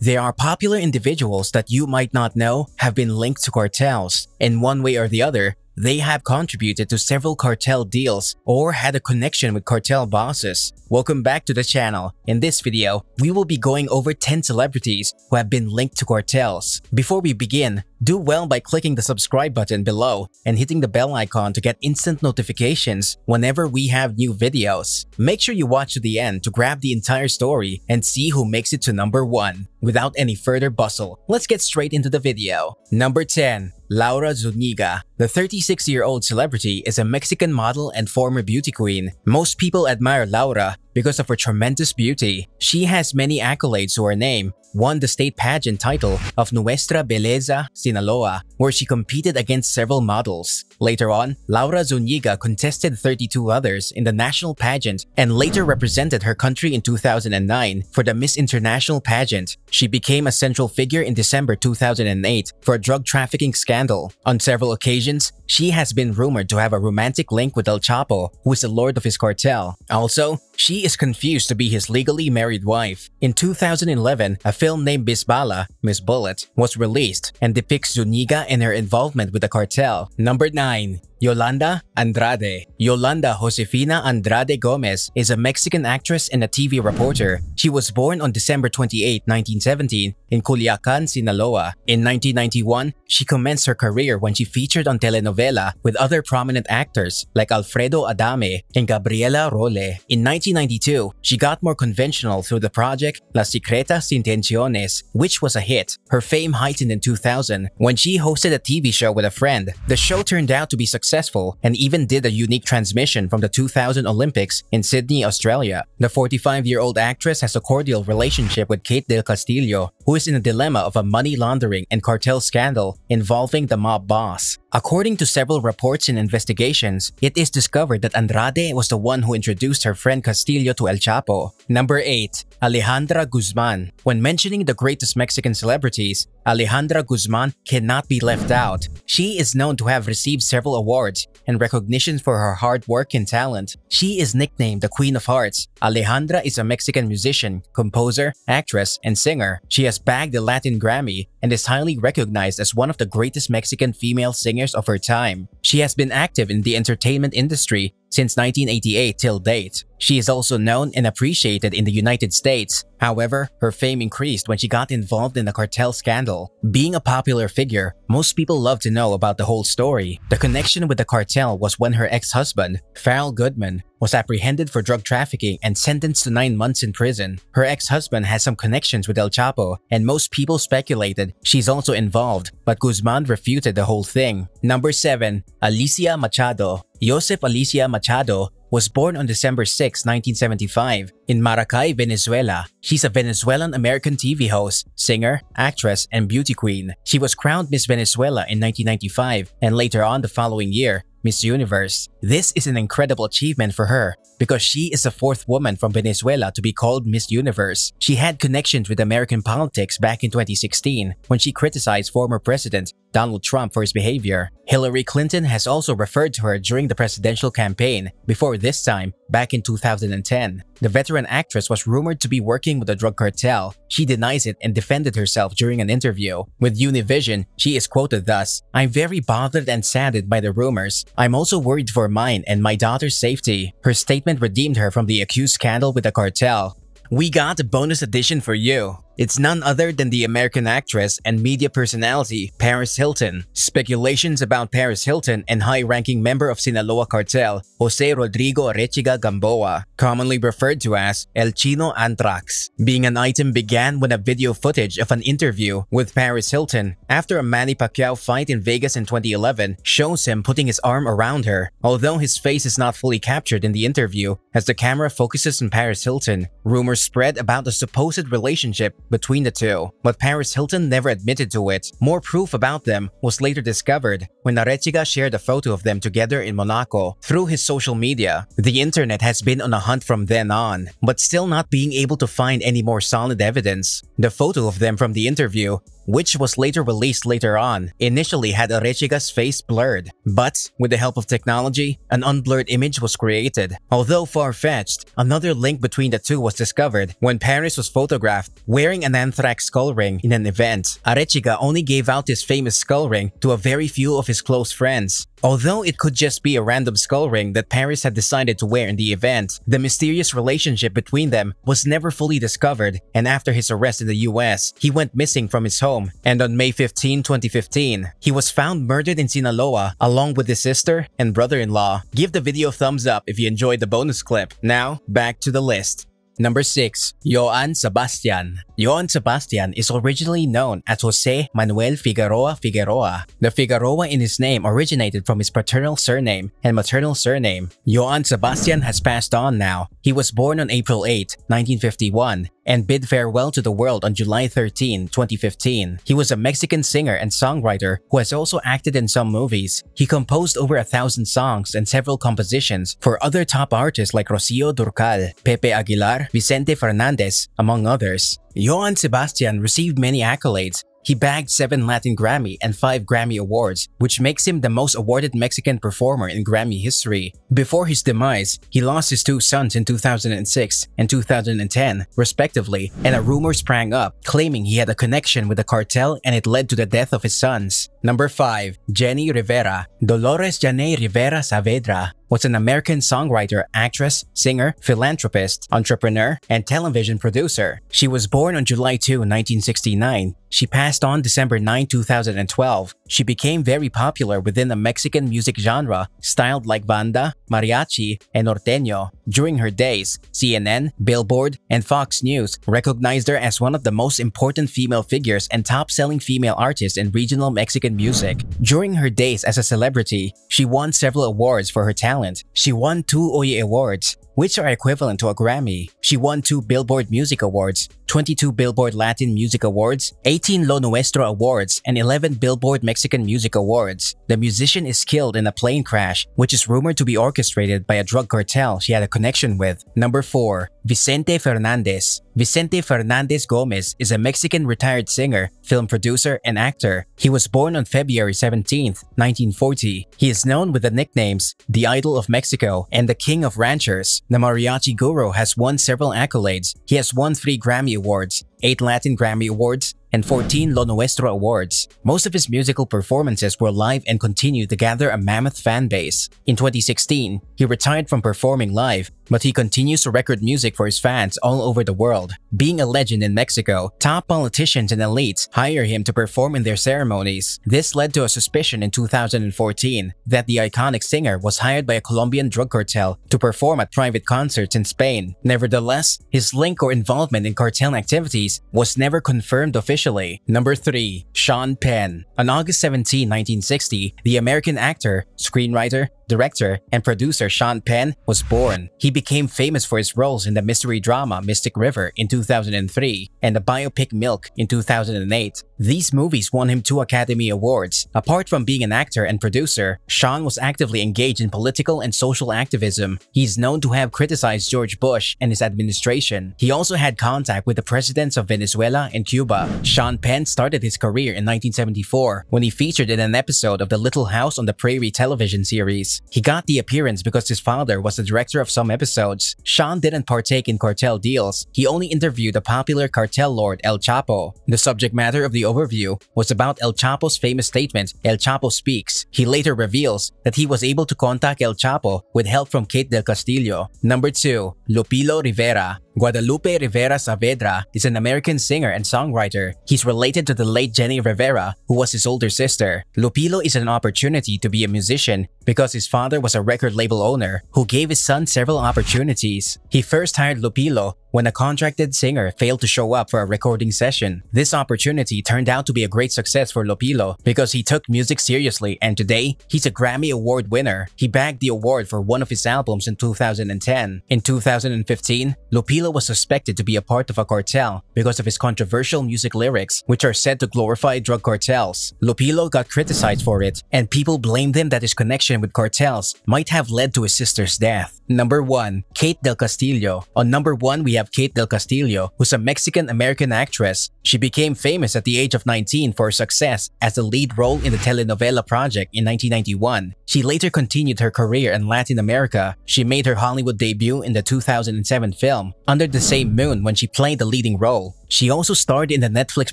There are popular individuals that you might not know have been linked to cartels, in one way or the other, they have contributed to several cartel deals or had a connection with cartel bosses. Welcome back to the channel. In this video, we will be going over 10 celebrities who have been linked to cartels. Before we begin, do well by clicking the subscribe button below and hitting the bell icon to get instant notifications whenever we have new videos. Make sure you watch to the end to grab the entire story and see who makes it to number 1. Without any further bustle, let's get straight into the video. Number 10. Laura Zuniga. The 36-year-old celebrity is a Mexican model and former beauty queen. Most people admire Laura because of her tremendous beauty. She has many accolades to her name, won the state pageant title of Nuestra Belleza Sinaloa, where she competed against several models. Later on, Laura Zuniga contested 32 others in the national pageant and later represented her country in 2009 for the Miss International pageant. She became a central figure in December 2008 for a drug trafficking scandal. On several occasions, she has been rumored to have a romantic link with El Chapo, who is the lord of his cartel. Also, she is confused to be his legally married wife. In 2011, a film named Bisbala, Miss Bullet, was released and depicts Zuniga and her involvement with the cartel. Number 9. Yolanda Andrade. Yolanda Josefina Andrade Gomez is a Mexican actress and a TV reporter. She was born on December 28, 1917 in Culiacan, Sinaloa. In 1991, she commenced her career when she featured on telenovela with other prominent actors like Alfredo Adame and Gabriela Role. In 1992, she got more conventional through the project Las Secretas Intenciones, which was a hit. Her fame heightened in 2000 when she hosted a TV show with a friend. The show turned out to be successful successful and even did a unique transmission from the 2000 Olympics in Sydney, Australia. The 45-year-old actress has a cordial relationship with Kate Del Castillo, who is in a dilemma of a money laundering and cartel scandal involving the mob boss. According to several reports and investigations, it is discovered that Andrade was the one who introduced her friend Castillo to El Chapo. Number 8. Alejandra Guzman When mentioning the greatest Mexican celebrities, Alejandra Guzman cannot be left out. She is known to have received several awards and recognitions for her hard work and talent. She is nicknamed the Queen of Hearts. Alejandra is a Mexican musician, composer, actress, and singer. She has bagged the Latin Grammy and is highly recognized as one of the greatest Mexican female singers years of her time. She has been active in the entertainment industry since 1988 till date. She is also known and appreciated in the United States. However, her fame increased when she got involved in the cartel scandal. Being a popular figure, most people love to know about the whole story. The connection with the cartel was when her ex-husband, Farrell Goodman, was apprehended for drug trafficking and sentenced to 9 months in prison. Her ex-husband has some connections with El Chapo, and most people speculated she's also involved, but Guzman refuted the whole thing. Number 7. Alicia Machado Josep Alicia Machado was born on December 6, 1975 in Maracay, Venezuela. She's a Venezuelan-American TV host, singer, actress, and beauty queen. She was crowned Miss Venezuela in 1995 and later on the following year, Miss Universe. This is an incredible achievement for her because she is the fourth woman from Venezuela to be called Miss Universe. She had connections with American politics back in 2016 when she criticized former President Donald Trump for his behavior. Hillary Clinton has also referred to her during the presidential campaign before this time back in 2010. The veteran actress was rumored to be working with a drug cartel. She denies it and defended herself during an interview. With Univision, she is quoted thus, I'm very bothered and saddened by the rumors. I'm also worried for mine and my daughter's safety. Her statement redeemed her from the accused scandal with the cartel. We got a bonus edition for you. It's none other than the American actress and media personality Paris Hilton. Speculations about Paris Hilton and high-ranking member of Sinaloa cartel Jose Rodrigo Rechiga Gamboa, commonly referred to as El Chino Anthrax, being an item began when a video footage of an interview with Paris Hilton after a Manny Pacquiao fight in Vegas in 2011 shows him putting his arm around her, although his face is not fully captured in the interview as the camera focuses on Paris Hilton. Rumors spread about the supposed relationship between the two, but Paris Hilton never admitted to it. More proof about them was later discovered when Arechiga shared a photo of them together in Monaco through his social media. The internet has been on a hunt from then on, but still not being able to find any more solid evidence. The photo of them from the interview, which was later released later on, initially had Arechiga's face blurred, but with the help of technology, an unblurred image was created. Although far-fetched, another link between the two was discovered when Paris was photographed wearing an anthrax skull ring in an event. Arechiga only gave out his famous skull ring to a very few of his close friends, Although it could just be a random skull ring that Paris had decided to wear in the event, the mysterious relationship between them was never fully discovered and after his arrest in the US, he went missing from his home and on May 15, 2015, he was found murdered in Sinaloa along with his sister and brother-in-law. Give the video a thumbs up if you enjoyed the bonus clip. Now, back to the list. Number 6. Joan Sebastian Joan Sebastian is originally known as Jose Manuel Figueroa Figueroa. The Figueroa in his name originated from his paternal surname and maternal surname. Joan Sebastian has passed on now. He was born on April 8, 1951 and bid farewell to the world on July 13, 2015. He was a Mexican singer and songwriter who has also acted in some movies. He composed over a thousand songs and several compositions for other top artists like Rocío Durcal, Pepe Aguilar, Vicente Fernandez, among others. Johann Sebastian received many accolades, he bagged 7 Latin Grammy and 5 Grammy Awards, which makes him the most awarded Mexican performer in Grammy history. Before his demise, he lost his two sons in 2006 and 2010, respectively, and a rumor sprang up claiming he had a connection with the cartel and it led to the death of his sons. Number 5. Jenny Rivera Dolores Janet Rivera Saavedra was an American songwriter, actress, singer, philanthropist, entrepreneur, and television producer. She was born on July 2, 1969. She passed on December 9, 2012. She became very popular within the Mexican music genre, styled like banda, mariachi, and norteño. During her days, CNN, Billboard, and Fox News recognized her as one of the most important female figures and top-selling female artists in regional Mexican music. During her days as a celebrity, she won several awards for her talent talent. She won two Oye Awards, which are equivalent to a Grammy. She won 2 Billboard Music Awards, 22 Billboard Latin Music Awards, 18 Lo Nuestro Awards, and 11 Billboard Mexican Music Awards. The musician is killed in a plane crash, which is rumored to be orchestrated by a drug cartel she had a connection with. Number 4. Vicente Fernandez Vicente Fernandez Gomez is a Mexican retired singer, film producer, and actor. He was born on February 17, 1940. He is known with the nicknames The Idol of Mexico and The King of Ranchers. The mariachi guru has won several accolades. He has won three Grammy Awards, eight Latin Grammy Awards, and 14 Lo Nuestro awards. Most of his musical performances were live and continue to gather a mammoth fan base. In 2016, he retired from performing live, but he continues to record music for his fans all over the world. Being a legend in Mexico, top politicians and elites hire him to perform in their ceremonies. This led to a suspicion in 2014 that the iconic singer was hired by a Colombian drug cartel to perform at private concerts in Spain. Nevertheless, his link or involvement in cartel activities was never confirmed officially Officially, number 3, Sean Penn. On August 17, 1960, the American actor, screenwriter, director, and producer Sean Penn was born. He became famous for his roles in the mystery drama Mystic River in 2003 and the biopic Milk in 2008. These movies won him two Academy Awards. Apart from being an actor and producer, Sean was actively engaged in political and social activism. He is known to have criticized George Bush and his administration. He also had contact with the presidents of Venezuela and Cuba. Sean Penn started his career in 1974 when he featured in an episode of the Little House on the Prairie television series. He got the appearance because his father was the director of some episodes. Sean didn't partake in cartel deals, he only interviewed the popular cartel lord El Chapo. The subject matter of the overview was about El Chapo's famous statement, El Chapo Speaks. He later reveals that he was able to contact El Chapo with help from Kate del Castillo. Number 2. Lupilo Rivera Guadalupe Rivera Saavedra is an American singer and songwriter. He's related to the late Jenny Rivera, who was his older sister. Lupilo is an opportunity to be a musician because his father was a record label owner who gave his son several opportunities. He first hired Lupilo when a contracted singer failed to show up for a recording session, this opportunity turned out to be a great success for Lopilo because he took music seriously and today, he's a Grammy Award winner. He bagged the award for one of his albums in 2010. In 2015, Lopilo was suspected to be a part of a cartel because of his controversial music lyrics, which are said to glorify drug cartels. Lopilo got criticized for it, and people blamed him that his connection with cartels might have led to his sister's death. Number 1. Kate Del Castillo On number 1, we have of Kate Del Castillo, who's a Mexican-American actress. She became famous at the age of 19 for her success as the lead role in the telenovela project in 1991. She later continued her career in Latin America. She made her Hollywood debut in the 2007 film Under the Same Moon when she played the leading role. She also starred in the Netflix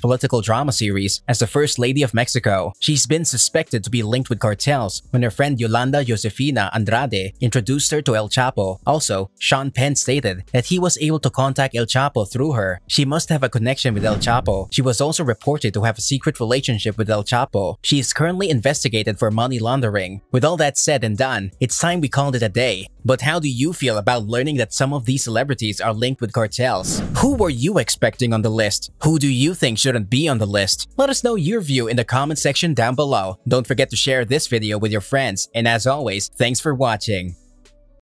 political drama series as the First Lady of Mexico. She's been suspected to be linked with cartels when her friend Yolanda Josefina Andrade introduced her to El Chapo. Also, Sean Penn stated that he was able to contact El Chapo through her. She must have a connection with El Chapo. She was also reported to have a secret relationship with El Chapo. She is currently investigated for money laundering. With all that said and done, it's time we called it a day. But how do you feel about learning that some of these celebrities are linked with cartels? Who were you expecting on the list? Who do you think shouldn't be on the list? Let us know your view in the comment section down below. Don't forget to share this video with your friends, and as always, thanks for watching.